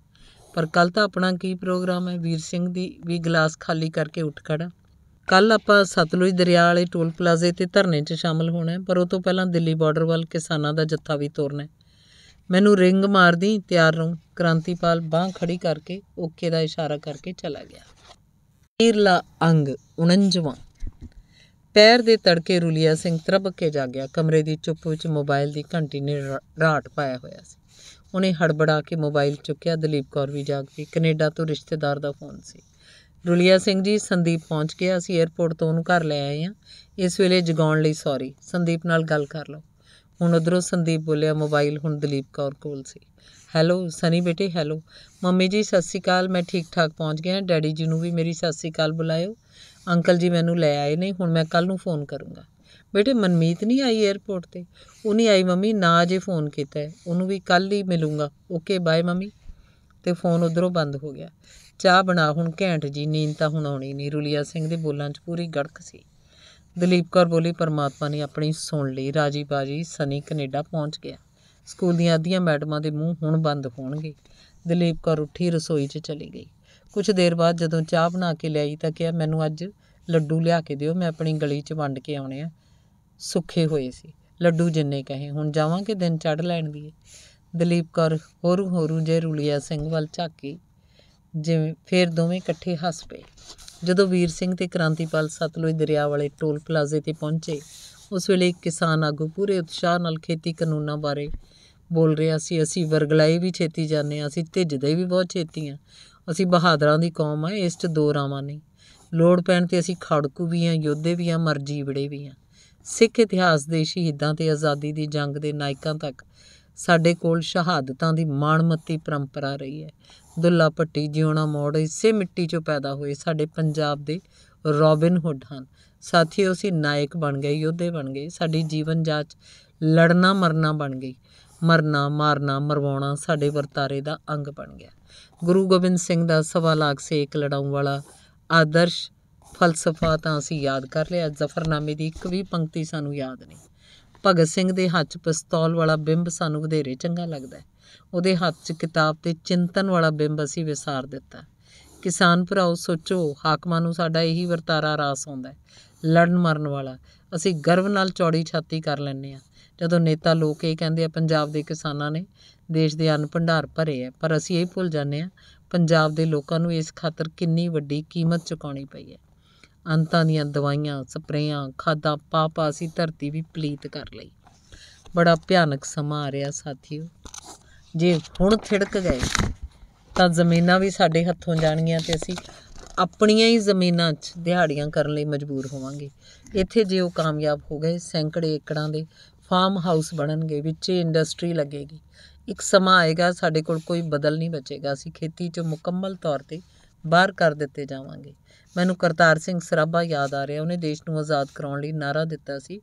ਪਰ ਕੱਲ ਤਾਂ ਆਪਣਾ ਕੀ ਪ੍ਰੋਗਰਾਮ ਹੈ ਵੀਰ ਸਿੰਘ ਦੀ ਵੀ ਗਲਾਸ ਖਾਲੀ ਕਰਕੇ ਉੱਠ ਖੜਾ ਕੱਲ ਆਪਾਂ ਸਤਲੁਜ ਦਰਿਆ ਵਾਲੇ ਟੋਲ ਪਲਾਜ਼ੇ ਤੇ ਧਰਨੇ 'ਚ ਸ਼ਾਮਲ ਹੋਣਾ ਹੈ ਪਰ ਉਹ ਤੋਂ ਪਹਿਲਾਂ ਦਿੱਲੀ ਬਾਰਡਰ ਵੱਲ ਕਿਸਾਨਾਂ ਦਾ ਜੱਥਾ ਵੀ ਤੋਰਨਾ ਹੈ ਮੈਨੂੰ ਰਿੰਗ ਮਾਰਦੀ ਤਿਆਰ ਰਹੂੰ ਕ੍ਰਾਂਤੀਪਾਲ ਬਾਹ ਖੜੀ ਕਰਕੇ ਓਕੇ ਦਾ ਇਸ਼ਾਰਾ ਕਰਕੇ ਚਲਾ ਗਿਆ ਇਰਲਾ ਅੰਗ 49ਵਾਂ ਪੈਰ ਦੇ ਤੜਕੇ ਰੁਲੀਆ ਸਿੰਘ ਤਰਬਕੇ ਕੇ ਜਾਗਿਆ ਕਮਰੇ ਦੀ ਚੁੱਪ ਵਿੱਚ ਮੋਬਾਈਲ ਦੀ ਘੰਟੀ ਨੇ ਰਾਟ ਪਾਇਆ ਹੋਇਆ ਸੀ ਉਹਨੇ ਹੜਬੜਾ ਕੇ ਮੋਬਾਈਲ ਚੁੱਕਿਆ ਦਲੀਪ ਕੌਰ ਵੀ ਜਾਗ ਗਈ ਕੈਨੇਡਾ ਤੋਂ ਰਿਸ਼ਤੇਦਾਰ ਦਾ ਫੋਨ ਸੀ ਰੁਲੀਆ ਸਿੰਘ ਜੀ ਸੰਦੀਪ ਪਹੁੰਚ ਗਿਆ ਅਸੀਂ 에ਅਰਪੋਰਟ ਤੋਂ ਉਹਨੂੰ ਘਰ ਲੈ ਆਏ ਆ ਇਸ ਵੇਲੇ ਜਗਾਉਣ ਲਈ ਸੌਰੀ ਸੰਦੀਪ ਨਾਲ ਗੱਲ ਕਰ ਲਓ ਹੁਣ ਉਧਰੋਂ ਸੰਦੀਪ ਬੋਲਿਆ ਮੋਬਾਈਲ ਹੁਣ ਦਲੀਪ ਕੌਰ ਕੋਲ ਸੀ ਹੈਲੋ ਸਨੀ ਬੇਟੇ ਹੈਲੋ ਮੰਮੀ ਜੀ ਸਤਿ ਸ਼੍ਰੀ ਅਕਾਲ ਮੈਂ ਠੀਕ ਠਾਕ ਪਹੁੰਚ ਗਿਆ ਡੈਡੀ ਜੀ ਨੂੰ ਵੀ ਮੇਰੀ ਸਤਿ ਸ਼੍ਰੀ ਅਕਾਲ ਬੁਲਾਇਓ ਅੰਕਲ ਜੀ ਮੈਨੂੰ ਲੈ ਆਏ ਨਹੀਂ ਹੁਣ ਮੈਂ ਕੱਲ ਨੂੰ ਫੋਨ ਕਰੂੰਗਾ ਬੇਟੇ ਮਨਮੀਤ ਨਹੀਂ ਆਈ 에ਅਰਪੋਰਟ ਤੇ ਉਹ ਨਹੀਂ ਆਈ ਮੰਮੀ ਨਾ ਅਜੇ ਫੋਨ ਕੀਤਾ ਉਹਨੂੰ ਵੀ ਕੱਲ ਹੀ ਮਿਲੂੰਗਾ ਓਕੇ ਬਾਏ ਮੰਮੀ ਤੇ ਫੋਨ ਉਧਰੋਂ ਬੰਦ ਹੋ ਗਿਆ ਚਾਹ ਬਣਾ ਹੁਣ ਘੈਂਟ ਜੀ ਨੀਂਦ ਤਾਂ ਹੁਣ ਆਉਣੀ ਨਹੀਂ ਰੁਲੀਆ ਸਿੰਘ ਦੇ ਬੋਲਾਂ 'ਚ ਪੂਰੀ ਗੜਕ ਸੀ ਦਲੀਪ ਕੌਰ ਬੋਲੀ ਪਰਮਾਤਮਾ ਨੇ ਆਪਣੀ ਸੁਣ ਲਈ ਰਾਜੀ ਬਾਜੀ ਸਨੀ ਕੈਨੇਡਾ ਪਹੁੰਚ ਗਿਆ ਸਕੂਲ ਦੀਆਂ ਅੱਧੀਆਂ ਮੈਡਮਾਂ ਦੇ ਮੂੰਹ ਹੁਣ ਬੰਦ ਹੋਣਗੇ ਦਲੀਪ ਕੌਰ ਉੱਠੀ ਰਸੋਈ 'ਚ ਚਲੀ ਗਈ ਕੁਝ ਦੇਰ ਬਾਅਦ ਜਦੋਂ ਚਾਹ ਬਣਾ ਕੇ ਲਿਆਈ ਤਾਂ ਕਿਹਾ ਮੈਨੂੰ ਅੱਜ ਲੱਡੂ ਲਿਆ ਕੇ ਦਿਓ ਮੈਂ ਆਪਣੀ ਗਲੀ 'ਚ ਵੰਡ ਕੇ ਆਉਣੇ ਆ ਸੁੱਖੇ ਹੋਏ ਸੀ ਲੱਡੂ ਜਿੰਨੇ ਕਹੇ ਹੁਣ ਜਾਵਾਂ ਕਿ ਦਿਨ ਚੜ ਲੈਣ ਦੀ ਦਲੀਪ ਕੌਰ ਹੋਰੂ ਹੋਰੂ ਜੇ ਰੁਲੀਆ ਸਿੰਘ ਵੱਲ ਝਾਕੀ ਜਿਵੇਂ ਫੇਰ ਦੋਵੇਂ ਇਕੱਠੇ ਹੱਸ ਪਏ ਜਦੋਂ ਵੀਰ ਸਿੰਘ ਤੇ ਕ੍ਰਾਂਤੀਪਾਲ ਸਤਲੁਜ ਦਰਿਆ ਵਾਲੇ ਟੋਲ ਪਲਾਜ਼ੇ ਤੇ ਪਹੁੰਚੇ ਉਸ ਵੇਲੇ ਕਿਸਾਨ ਆਗੂ ਪੂਰੇ ਉਤਸ਼ਾਹ ਨਾਲ ਖੇਤੀ ਕਾਨੂੰਨਾਂ ਬਾਰੇ ਬੋਲ ਰਿਹਾ ਸੀ ਅਸੀਂ ਵਰਗਲਾਈ ਵੀ ਛੇਤੀ ਜਾਂਦੇ ਹਾਂ ਅਸੀਂ ਧਿੱਜਦੇ ਵੀ ਬਹੁਤ ਛੇਤੀ ਹਾਂ ਅਸੀਂ ਬਹਾਦਰਾਂ ਦੀ ਕੌਮ ਆ ਇਸ 'ਚ ਦੋ ਰਾਵਾਂ ਨਹੀਂ ਲੋੜ ਪੈਣ ਤੇ ਅਸੀਂ ਖੜਕੂ ਵੀ ਹਾਂ ਯੋਧੇ ਵੀ ਹਾਂ ਮਰਜੀ ਬੜੇ ਵੀ ਹਾਂ ਸਿੱਖ ਇਤਿਹਾਸ ਦੇ ਸ਼ਹੀਦਾਂ ਤੇ ਆਜ਼ਾਦੀ ਦੀ ਜੰਗ ਦੇ ਨਾਇਕਾਂ ਤੱਕ ਸਾਡੇ ਕੋਲ ਸ਼ਹਾਦਤਾਂ ਦੀ ਮਾਣਮੱਤੀ ਪਰੰਪਰਾ ਰਹੀ ਹੈ ਦੁੱਲਾ ਪੱਟੀ ਜਿਉਣਾ ਮੋੜ ਇਸੇ ਮਿੱਟੀ 'ਚੋਂ ਪੈਦਾ ਹੋਏ ਸਾਡੇ ਪੰਜਾਬ ਦੇ ਰੋਬਿਨ ਹੁੱਡ ਹਨ ਸਾਥੀਓ ਅਸੀਂ ਨਾਇਕ ਬਣ ਗਏ ਯੋਧੇ ਬਣ ਗਏ ਸਾਡੀ ਜੀਵਨ ਜਾਂਚ ਲੜਨਾ ਮਰਨਾ ਬਣ ਗਈ ਮਰਨਾ ਮਾਰਨਾ ਮਰਵਾਉਣਾ ਸਾਡੇ ਵਰਤਾਰੇ ਦਾ ਅੰਗ ਬਣ ਗਿਆ ਗੁਰੂ ਗੋਬਿੰਦ ਸਿੰਘ ਦਾ ਸਵਾ ਲੱਖ ਸੇਕ ਲੜਾਉਣ ਵਾਲਾ ਆਦਰਸ਼ ਫਲਸਫਾ ਤਾਂ ਅਸੀਂ ਯਾਦ ਕਰ ਲਿਆ ਜ਼ਫਰਨਾਮੇ ਦੀ ਇੱਕ ਵੀ ਪੰਕਤੀ ਸਾਨੂੰ ਯਾਦ ਨਹੀਂ ਭਗਤ ਸਿੰਘ ਦੇ ਹੱਥ 'ਚ ਪਿਸਤੌਲ ਵਾਲਾ ਬਿੰਬ ਸਾਨੂੰ ਵਧੇਰੇ ਚੰਗਾ ਲੱਗਦਾ ਉਹਦੇ ਹੱਥ 'ਚ ਕਿਤਾਬ ਤੇ ਚਿੰਤਨ ਵਾਲਾ ਬਿੰਬ ਅਸੀਂ ਵਿਸਾਰ ਦਿੱਤਾ ਕਿਸਾਨ ਭਰਾਓ ਸੋਚੋ ਹਾਕਮਾਂ ਨੂੰ ਸਾਡਾ ਇਹੀ ਵਰਤਾਰਾ ਰਾਸ ਹੁੰਦਾ ਲੜਨ ਮਰਨ ਵਾਲਾ ਅਸੀਂ ਗਰਵ ਨਾਲ ਚੌੜੀ ਛਾਤੀ ਕਰ ਲੈਣੇ ਆ ਜਦੋਂ ਨੇਤਾ ਲੋਕ ਇਹ ਕਹਿੰਦੇ ਆ ਪੰਜਾਬ ਦੇ ਕਿਸਾਨਾਂ ਨੇ ਦੇਸ਼ ਦੇ ਅੰਨ ਭੰਡਾਰ ਭਰੇ ਆ ਪਰ ਅਸੀਂ ਇਹ ਭੁੱਲ ਜਾਂਦੇ ਆ ਪੰਜਾਬ ਦੇ ਲੋਕਾਂ ਨੂੰ ਇਸ ਖਾਤਰ ਕਿੰਨੀ ਵੱਡੀ ਕੀਮਤ ਚੁਕਾਉਣੀ ਪਈ ਹੈ ਅੰਤਾਂ ਦੀਆਂ ਦਵਾਈਆਂ ਸਪਰੇਆਂ ਖਾਦਾਂ ਪਾ ਪਾ ਅਸੀਂ ਧਰਤੀ ਵੀ ਪਲੀਤ ਕਰ ਲਈ ਬੜਾ ਭਿਆਨਕ ਸਮਾਂ ਆ ਰਿਹਾ ਸਾਥੀਓ ਜੇ ਹੁਣ ਥਿੜਕ ਗਏ ਤਾਂ ਜ਼ਮੀਨਾਂ ਵੀ ਸਾਡੇ ਹੱਥੋਂ ਜਾਣਗੀਆਂ ਤੇ ਅਸੀਂ ਆਪਣੀਆਂ ਹੀ ਜ਼ਮੀਨਾਂ 'ਚ ਦਿਹਾੜੀਆਂ ਕਰਨ ਲਈ ਮਜਬੂਰ ਹੋਵਾਂਗੇ ਇੱਥੇ ਜੇ ਉਹ ਕਾਮਯਾਬ ਹੋ ਗਏ ਸੈਂਕੜੇ ਏਕੜਾਂ ਦੇ ਫਾਰਮ ਹਾਊਸ ਬਣਨਗੇ ਵਿੱਚ ਇੰਡਸਟਰੀ ਲੱਗੇਗੀ ਇੱਕ ਸਮਾਂ ਆਏਗਾ ਸਾਡੇ ਕੋਲ ਕੋਈ ਬਦਲ ਨਹੀਂ ਬਚੇਗਾ ਅਸੀਂ ਖੇਤੀ 'ਚ ਮੁਕੰਮਲ ਤੌਰ ਤੇ ਬਾਹਰ ਕਰ ਦਿੱਤੇ ਜਾਵਾਂਗੇ ਮੈਨੂੰ ਕਰਤਾਰ ਸਿੰਘ ਸਰਾਭਾ ਯਾਦ ਆ ਰਿਹਾ ਉਹਨੇ ਦੇਸ਼ ਨੂੰ ਆਜ਼ਾਦ ਕਰਾਉਣ ਲਈ ਨਾਰਾ ਦਿੱਤਾ ਸੀ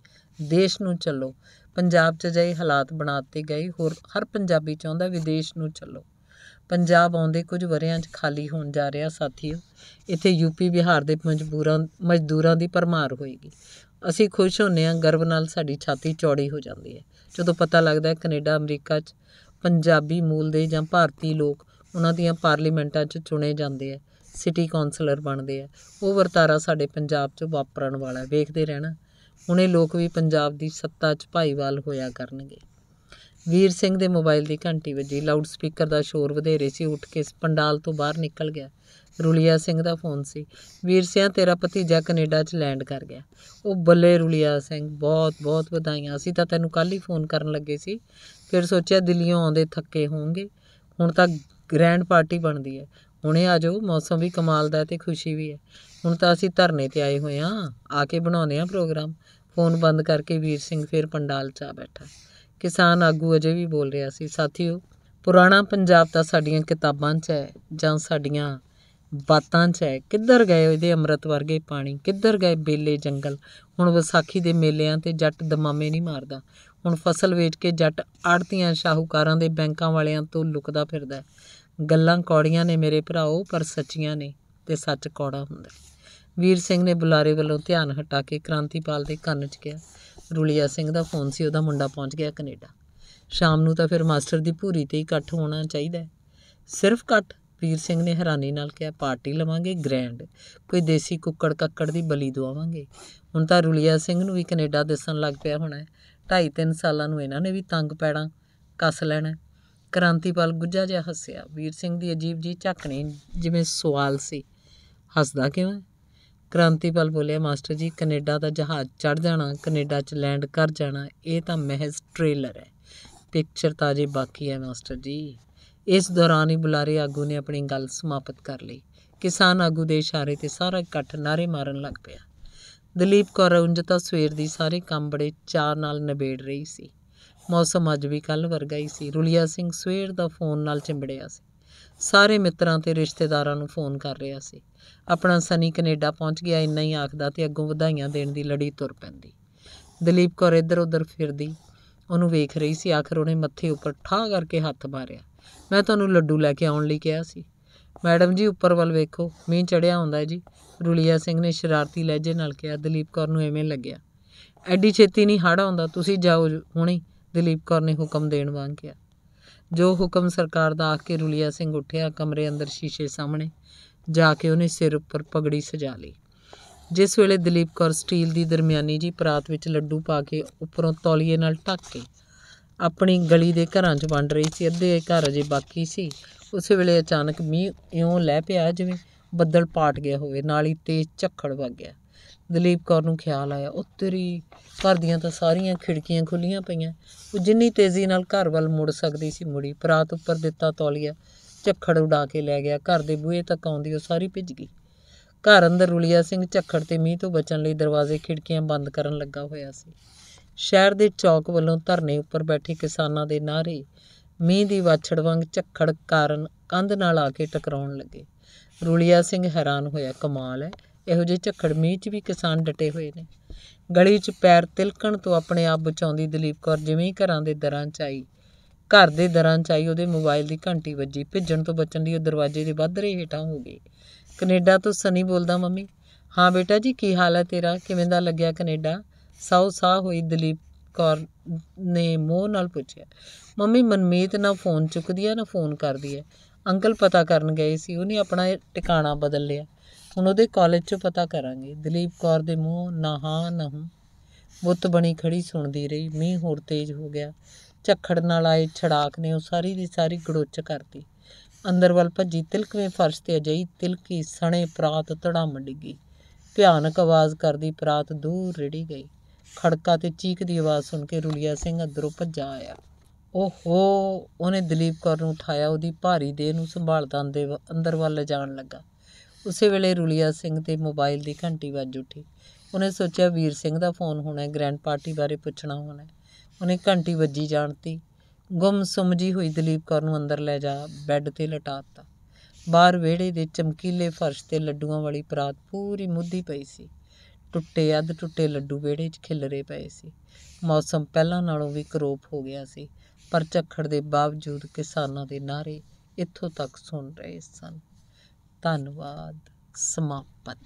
ਦੇਸ਼ ਨੂੰ ਚੱਲੋ ਪੰਜਾਬ 'ਚ ਜਏ ਹਾਲਾਤ ਬਣਾਤੇ ਗਏ ਹੋਰ ਹਰ ਪੰਜਾਬੀ ਚਾਹੁੰਦਾ ਵਿਦੇਸ਼ ਨੂੰ ਚੱਲੋ ਪੰਜਾਬ ਆਉਂਦੇ ਕੁਝ ਵਰਿਆਂ 'ਚ ਖਾਲੀ ਹੋਣ ਜਾ ਰਿਹਾ ਸਾਥੀਓ ਇੱਥੇ ਯੂਪੀ ਬਿਹਾਰ ਦੇ ਮਜ਼ਦੂਰਾਂ ਮਜ਼ਦੂਰਾਂ ਦੀ ਪਰਮਾਰ ਹੋਏਗੀ ਅਸੀਂ ਖੁਸ਼ ਹੁੰਨੇ ਆ ਗਰਵ ਨਾਲ ਸਾਡੀ ਛਾਤੀ ਚੌੜੀ ਹੋ ਜਾਂਦੀ ਹੈ ਜਦੋਂ ਪਤਾ ਲੱਗਦਾ ਹੈ ਕੈਨੇਡਾ ਅਮਰੀਕਾ 'ਚ ਪੰਜਾਬੀ ਮੂਲ ਦੇ ਜਾਂ ਭਾਰਤੀ ਲੋਕ ਉਹਨਾਂ ਦੀਆਂ ਪਾਰਲੀਮੈਂਟਾਂ 'ਚ ਚੁਣੇ ਜਾਂਦੇ ਆ ਸਿਟੀ ਕਾਉਂਸਲਰ ਬਣਦੇ ਆ ਉਹ ਵਰਤਾਰਾ ਸਾਡੇ ਪੰਜਾਬ 'ਚ ਵਾਪਰਨ ਵਾਲਾ ਵੇਖਦੇ ਰਹਿਣਾ ਹੁਣੇ ਲੋਕ ਵੀ ਪੰਜਾਬ ਦੀ ਸੱਤਾ 'ਚ ਭਾਈਵਾਲ ਹੋਇਆ ਕਰਨਗੇ ਵੀਰ ਸਿੰਘ ਦੇ ਮੋਬਾਈਲ ਦੀ ਘੰਟੀ ਵੱਜੀ ਲਾਊਡ ਸਪੀਕਰ ਦਾ ਸ਼ੋਰ ਵਧੇਰੇ ਸੀ ਉੱਠ ਕੇ ਪੰਡਾਲ ਤੋਂ ਬਾਹਰ ਨਿਕਲ ਗਿਆ ਰੁਲੀਆ ਸਿੰਘ ਦਾ ਫੋਨ ਸੀ ਵੀਰ ਸਿੰਘ ਤੇਰਾ ਭਤੀਜਾ ਕੈਨੇਡਾ 'ਚ ਲੈਂਡ ਕਰ ਗਿਆ ਉਹ ਬੱਲੇ ਰੁਲੀਆ ਸਿੰਘ ਬਹੁਤ ਬਹੁਤ ਵਧਾਈਆਂ ਅਸੀਂ ਤਾਂ ਤੈਨੂੰ ਕੱਲ ਹੀ ਫੋਨ ਕਰਨ ਲੱਗੇ ਸੀ ਫਿਰ ਸੋਚਿਆ ਦਿੱਲੀੋਂ ਆਉਂਦੇ ਥੱਕੇ ਹੋਵੋਗੇ ਹੁਣ ਤਾਂ ਗ੍ਰੈਂਡ ਪਾਰਟੀ ਬਣਦੀ ਹੈ ਹੁਣੇ ਆਜੋ ਮੌਸਮ ਵੀ ਕਮਾਲ ਦਾ ਤੇ ਖੁਸ਼ੀ ਵੀ ਹੈ ਹੁਣ ਤਾਂ ਅਸੀਂ ਧਰਨੇ ਤੇ ਆਏ ਹੋਏ ਆ ਆ ਕੇ ਬਣਾਉਂਦੇ ਆ ਪ੍ਰੋਗਰਾਮ ਫੋਨ ਬੰਦ ਕਰਕੇ ਵੀਰ ਸਿੰਘ ਫਿਰ ਪੰਡਾਲ 'ਚ ਆ ਬੈਠਾ ਕਿਸਾਨ ਆਗੂ ਅਜੇ ਵੀ ਬੋਲ ਰਿਹਾ ਸੀ ਸਾਥੀਓ ਪੁਰਾਣਾ ਪੰਜਾਬ ਤਾਂ ਸਾਡੀਆਂ ਕਿਤਾਬਾਂ 'ਚ ਹੈ ਜਾਂ ਸਾਡੀਆਂ ਬਾਤਾਂ 'ਚ ਹੈ ਕਿੱਧਰ ਗਏ ਇਹਦੇ ਅੰਮ੍ਰਿਤ ਵਰਗੇ ਪਾਣੀ ਕਿੱਧਰ ਗਏ ਬੇਲੇ ਜੰਗਲ ਹੁਣ ਵਿਸਾਖੀ ਦੇ ਮੇਲਿਆਂ ਤੇ ਜੱਟ ਦਮਾਮੇ ਨਹੀਂ ਮਾਰਦਾ ਹੁਣ ਫਸਲ ਵੇਚ ਕੇ ਜੱਟ ਆੜਤੀਆਂ ਸ਼ਾਹੂਕਾਰਾਂ ਦੇ ਬੈਂਕਾਂ ਵਾਲਿਆਂ ਤੋਂ ਲੁਕਦਾ ਫਿਰਦਾ ਗੱਲਾਂ ਕੌੜੀਆਂ ਨੇ ਮੇਰੇ ਭਰਾਓ ਪਰ ਸੱਚੀਆਂ ਨੇ ਤੇ ਸੱਚ ਕੌੜਾ ਹੁੰਦਾ ਵੀਰ ਸਿੰਘ ਨੇ ਬੁਲਾਰੇ ਵੱਲੋਂ ਧਿਆਨ ਹਟਾ ਕੇ ਕ੍ਰਾਂਤੀਪਾਲ ਦੇ ਕੰਨ 'ਚ ਗਿਆ ਰੁਲੀਆ ਸਿੰਘ ਦਾ ਫੋਨ ਸੀ ਉਹਦਾ ਮੁੰਡਾ ਪਹੁੰਚ ਗਿਆ ਕੈਨੇਡਾ ਸ਼ਾਮ ਨੂੰ ਤਾਂ ਫਿਰ ਮਾਸਟਰ ਦੀ ਭੂਰੀ ਤੇ ਇਕੱਠ ਹੋਣਾ ਚਾਹੀਦਾ ਸਿਰਫ ਕੱਟ ਵੀਰ ਸਿੰਘ ਨੇ ਹੈਰਾਨੀ ਨਾਲ ਕਿਹਾ ਪਾਰਟੀ ਲਵਾਂਗੇ ਗ੍ਰੈਂਡ ਕੋਈ ਦੇਸੀ ਕੁੱਕੜ ਕੱਕੜ ਦੀ ਬਲੀ ਦਵਾਵਾਂਗੇ ਹੁਣ ਤਾਂ ਰੁਲੀਆ ਸਿੰਘ ਨੂੰ ਵੀ ਕੈਨੇਡਾ ਦੱਸਣ ਲੱਗ ਪਿਆ ਹੋਣਾ ਢਾਈ ਤਿੰਨ ਸਾਲਾਂ ਨੂੰ ਇਹਨਾਂ ਨੇ ਵੀ ਤੰਗ ਪੈਣਾ ਕੱਸ ਲੈਣਾ ਕ੍ਰਾਂਤੀਪਾਲ ਗੁੱਜਾ ਜਿਹਾ ਹੱਸਿਆ ਵੀਰ ਸਿੰਘ ਦੀ ਅਜੀਬ ਜੀ ਝਾਕਣੀ ਜਿਵੇਂ ਸਵਾਲ ਸੀ ਹੱਸਦਾ ਕਿਉਂ ਕ੍ਰਾਂਤੀਪਾਲ ਬੋਲਿਆ ਮਾਸਟਰ ਜੀ ਕੈਨੇਡਾ ਦਾ ਜਹਾਜ਼ ਚੜ ਜਾਣਾ ਕੈਨੇਡਾ 'ਚ ਲੈਂਡ ਕਰ ਜਾਣਾ ਇਹ ਤਾਂ ਮਹਿਜ਼ ਟ੍ਰੇਲਰ ਹੈ ਪਿਕਚਰ ਤਾਂ ਜੀ ਬਾਕੀ ਹੈ ਮਾਸਟਰ ਜੀ ਇਸ ਦੌਰਾਨ ਹੀ ਬੁਲਾਰੇ ਆਗੂ ਨੇ ਆਪਣੀ ਗੱਲ ਸਮਾਪਤ ਕਰ ਲਈ ਕਿਸਾਨ ਆਗੂ ਦੇ ਇਸ਼ਾਰੇ ਤੇ ਸਾਰਾ ਇਕੱਠ ਨਾਰੇ ਮਾਰਨ ਲੱਗ ਪਿਆ ਦਲੀਪ ਕੌਰ ਉਂਝ ਤਾਂ ਸਵੇਰ ਦੀ ਸਾਰੇ ਕੰਮ ਬੜੇ ਚਾਰ ਨਾਲ ਨਿਬੇੜ ਰਹੀ ਸੀ ਮੌਸਮ ਅੱਜ ਵੀ ਕੱਲ ਵਰਗਾ ਹੀ ਸੀ ਰੁਲੀਆ ਸਿੰਘ ਸਵੇਰ ਦਾ ਫੋਨ ਨਾਲ ਚਿੰਬੜਿਆ ਸੀ ਸਾਰੇ ਮਿੱਤਰਾਂ ਤੇ ਰਿਸ਼ਤੇਦਾਰਾਂ ਨੂੰ ਫੋਨ ਕਰ ਰਿਹਾ ਸੀ ਆਪਣਾ ਸਨੀ ਕੈਨੇਡਾ ਪਹੁੰਚ ਗਿਆ ਇੰਨਾ ਹੀ ਆਖਦਾ ਤੇ ਅੱਗੋਂ ਵਧਾਈਆਂ ਦੇਣ ਦੀ ਲੜੀ ਤੁਰ ਪੈਂਦੀ ਦਲੀਪ ਕੌਰ ਇੱਧਰ ਉੱਧਰ ਫਿਰਦੀ ਉਹਨੂੰ ਵੇਖ ਰਹੀ ਸੀ ਆਖਰ ਉਹਨੇ ਮੱਥੇ ਉੱਪਰ ਠਾਹ ਕਰਕੇ ਹੱਥ ਮਾਰਿਆ ਮੈਂ ਤੁਹਾਨੂੰ ਲੱਡੂ ਲੈ ਕੇ ਆਉਣ ਲਈ ਕਿਹਾ ਸੀ ਮੈਡਮ ਜੀ ਉੱਪਰ ਵੱਲ ਵੇਖੋ ਮੀਂਹ ਚੜਿਆ ਹੁੰਦਾ ਜੀ ਰੁਲੀਆ ਸਿੰਘ ਨੇ ਸ਼ਰਾਰਤੀ ਲਹਿਜੇ ਨਾਲ ਕਿਹਾ ਦਲੀਪ ਕੌਰ ਨੂੰ ਐਵੇਂ ਲੱਗਿਆ ਐਡੀ ਛੇਤੀ ਨਹੀਂ ਹੜ ਆਉਂਦਾ ਤੁਸੀਂ ਜਾਓ ਹੁਣੇ ਦਲੀਪ ਕੌਰ ਨੇ ਹੁਕਮ ਦੇਣ ਵਾਂਗ ਕਿਹਾ ਜੋ ਹੁਕਮ ਸਰਕਾਰ ਦਾ ਆ ਕੇ ਰੁਲੀਆ ਸਿੰਘ ਉੱਠਿਆ ਕਮਰੇ ਅੰਦਰ ਸ਼ੀਸ਼ੇ ਸਾਹਮਣੇ ਜਾ ਕੇ ਉਹਨੇ ਸਿਰ ਉੱਪਰ ਪਗੜੀ ਸਜਾ ਲਈ ਜਿਸ ਵੇਲੇ ਦਲੀਪ ਕੌਰ ਸਟੀਲ ਦੀ ਦਰਮਿਆਨੀ ਜੀ ਪਰਾਤ ਵਿੱਚ ਲੱਡੂ ਪਾ ਕੇ ਉੱਪਰੋਂ ਤੌਲੀਏ ਨਾਲ ਢੱਕ ਕੇ ਆਪਣੀ ਗਲੀ ਦੇ ਘਰਾਂ 'ਚ ਵੰਡ ਰਹੀ ਸੀ ਅੱਧੇ ਘਰ ਅਜੇ ਬਾਕੀ ਸੀ ਉਸੇ ਵੇਲੇ ਅਚਾਨਕ ਮੀਂਹ ਇਉਂ ਲੈ ਪਿਆ ਜਿਵੇਂ ਬੱਦਲ ਪਾਟ ਗਿਆ ਹੋਵੇ ਨਾਲ ਹੀ ਤੇਜ਼ ਝੱਖੜ ਵਗ ਗਿਆ ਦਲੀਪ ਕੌਰ ਨੂੰ ਖਿਆਲ ਆਇਆ ਉਹ ਤੇਰੀ ਘਰ ਦੀਆਂ ਤਾਂ ਸਾਰੀਆਂ ਖਿੜਕੀਆਂ ਖੁੱਲੀਆਂ ਪਈਆਂ ਉਹ ਜਿੰਨੀ ਤੇਜ਼ੀ ਨਾਲ ਘਰ ਵੱਲ ਮੁੜ ਸਕਦੀ ਸੀ ਮੁੜੀ ਪਰਾਤ ਉੱਪਰ ਦਿੱਤਾ ਤੌਲੀਆ ਝੱਖੜ ਉਡਾ ਕੇ ਲੈ ਗਿਆ ਘਰ ਦੇ ਬੂਹੇ ਤੱਕ ਆਉਂਦੀ ਉਹ ਸਾਰੀ ਭਿੱਜ ਗਈ ਘਰ ਅੰਦਰ ਰੁਲੀਆ ਸਿੰਘ ਝੱਖੜ ਤੇ ਮੀਂਹ ਤੋਂ ਬਚਣ ਲਈ ਦਰਵਾਜ਼ੇ ਖਿੜਕੀਆਂ ਬੰਦ ਕਰਨ ਲੱਗਾ ਹੋਇਆ ਸੀ ਸ਼ਹਿਰ ਦੇ ਚੌਕ ਵੱਲੋਂ ਧਰਨੇ ਉੱਪਰ ਬੈਠੇ ਕਿਸਾਨਾਂ ਦੇ ਨਾਰੇ ਮੀਂਹ ਦੀ ਵਾਛੜ ਵਾਂਗ ਝੱਖੜ ਕਾਰਨ ਕੰਧ ਨਾਲ ਆ ਕੇ ਟਕਰਾਉਣ ਲੱਗੇ ਰੁਲੀਆ ਸਿੰਘ ਹੈਰਾਨ ਹੋਇਆ ਕਮਾਲ ਹੈ ਇਹੋ ਜਿਹੇ ਝੱਖੜ ਮੀਂਹ 'ਚ ਵੀ ਕਿਸਾਨ ਡਟੇ ਹੋਏ ਨੇ ਗਲੀ 'ਚ ਪੈਰ ਤਿਲਕਣ ਤੋਂ ਆਪਣੇ ਆਪ ਬਚਾਉਂਦੀ ਦਲੀਪ ਕੌਰ ਜਿਵੇਂ ਹੀ ਘਰਾਂ ਦੇ ਦਰਾਂ 'ਚ ਆਈ ਘਰ ਦੇ ਦਰਾਂ 'ਚ ਆਈ ਉਹਦੇ ਮੋਬਾਈਲ ਦੀ ਘੰਟੀ ਵੱਜੀ ਭਿੱਜਣ ਤੋਂ ਬਚਣ ਲਈ ਉਹ ਦਰਵਾਜ਼ੇ ਦੇ ਵੱਧ ਰਹੇ ਹੇਠਾਂ ਹੋ ਗਈ ਕੈਨੇਡਾ ਤੋਂ ਸਨੀ ਬੋਲਦਾ ਮੰਮੀ ਹਾਂ ਬੇਟਾ ਜੀ ਕੀ ਹਾਲ ਹੈ ਤੇਰਾ ਕਿਵੇਂ ਦਾ ਲੱਗਿਆ ਕੈਨੇਡਾ ਸਾਉ ਸਾਹ ਹੋਈ ਦਲੀਪ ਕੌਰ ਨੇ ਮੋਹ ਨਾਲ ਪੁੱਛਿਆ ਮੰਮੀ ਮਨਮੀਤ ਨਾ ਫੋਨ ਚੁੱਕਦੀ ਆ ਨਾ ਫੋਨ ਕਰਦੀ ਐ ਅੰਕਲ ਪਤਾ ਕਰਨ ਗਏ ਸੀ ਉਹਨੇ ਆਪਣਾ ਟਿਕਾਣਾ ਬਦਲ ਲਿਆ ਹੁਣ ਉਹਦੇ ਕਾਲਜ 'ਚ ਪਤਾ ਕਰਾਂਗੇ ਦਲੀਪ ਕੌਰ ਦੇ ਮੂੰਹ ਨਾ ਹਾਂ ਨਾ ਹੂੰ ਬੁੱਤ ਬਣੀ ਖੜੀ ਸੁਣਦੀ ਰਹੀ ਮੀਂਹ ਹੋਰ ਤੇਜ਼ ਹੋ ਗਿਆ ਝੱਖੜ ਨਾਲ ਆਏ ਛੜਾਕ ਨੇ ਉਹ ਸਾਰੀ ਦੀ ਸਾਰੀ ਗੜੋਚ ਕਰਤੀ ਅੰਦਰ ਵੱਲ ਭੱਜੀ ਤਿਲਕਵੇਂ ਫਰਸ਼ ਤੇ ਅਜਈ ਤਿਲਕੀ ਸਣੇ ਪ੍ਰਾਤ ਧੜਾ ਮੰਡਗੀ ਭਿਆਨਕ ਆਵਾਜ਼ ਕਰਦੀ ਪ੍ਰਾਤ ਦੂਰ ਰਿੜੀ ਗਈ ਖੜਕਾ ਤੇ ਚੀਕ ਦੀ ਆਵਾਜ਼ ਸੁਣ ਕੇ ਰੁਲੀਆ ਸਿੰਘ ਅੰਦਰੋਂ ਭੱਜਾ ਆਇਆ ਓਹੋ ਉਹਨੇ ਦਲੀਪ ਕੌਰ ਨੂੰ ਉਠਾਇਆ ਉਹਦੀ ਭਾਰੀ ਦੇਹ ਨੂੰ ਦੇ ਅੰਦਰ ਵੱਲ ਜਾਣ ਲੱਗਾ ਉਸੇ ਵੇਲੇ ਰੁਲੀਆ ਸਿੰਘ ਦੇ ਮੋਬਾਈਲ ਦੀ ਘੰਟੀ ਵੱਜ ਉੱਠੀ ਉਹਨੇ ਸੋਚਿਆ ਵੀਰ ਸਿੰਘ ਦਾ ਫੋਨ ਹੋਣਾ ਹੈ ਗ੍ਰੈਂਡ ਪਾਰਟੀ ਬਾਰੇ ਪੁੱਛਣਾ ਹੋਣਾ ਹੈ ਉਹਨੇ ਘੰਟੀ ਵੱਜੀ ਜਾਣਤੀ ਗੁੰਮ ਸਮਝੀ ਹੋਈ ਦਲੀਪ ਕੌਰ ਨੂੰ ਅੰਦਰ ਲੈ ਜਾ ਬੈੱਡ ਤੇ ਲਟਾ ਦਿੱਤਾ ਬਾਹਰ ਵਿਹੜੇ ਦੇ ਚਮਕੀਲੇ ਫਰਸ਼ ਤੇ ਲੱਡੂਆਂ ਵਾਲੀ ਪਰਾਤ ਪੂਰੀ ਮੁੱਧੀ ਪਈ ਸੀ ਟੁੱਟੇ ਅੱਧ ਟੁੱਟੇ ਲੱਡੂ ਵਿਹੜੇ 'ਚ ਖਿਲਰੇ ਪਏ ਸੀ ਮੌਸਮ ਪਹਿਲਾਂ ਨਾਲੋਂ ਵੀ ਕਰੋਪ ਹੋ ਗਿਆ ਸੀ ਪਰ ਝੱਖੜ ਦੇ ਬਾਵਜੂਦ ਕਿਸਾਨਾਂ ਦੇ ਨਾਰੇ ਇੱਥੋਂ ਤੱਕ ਸੁਣ ਰਹੇ ਸਨ ਧੰਨਵਾਦ ਸਮਾਪਤ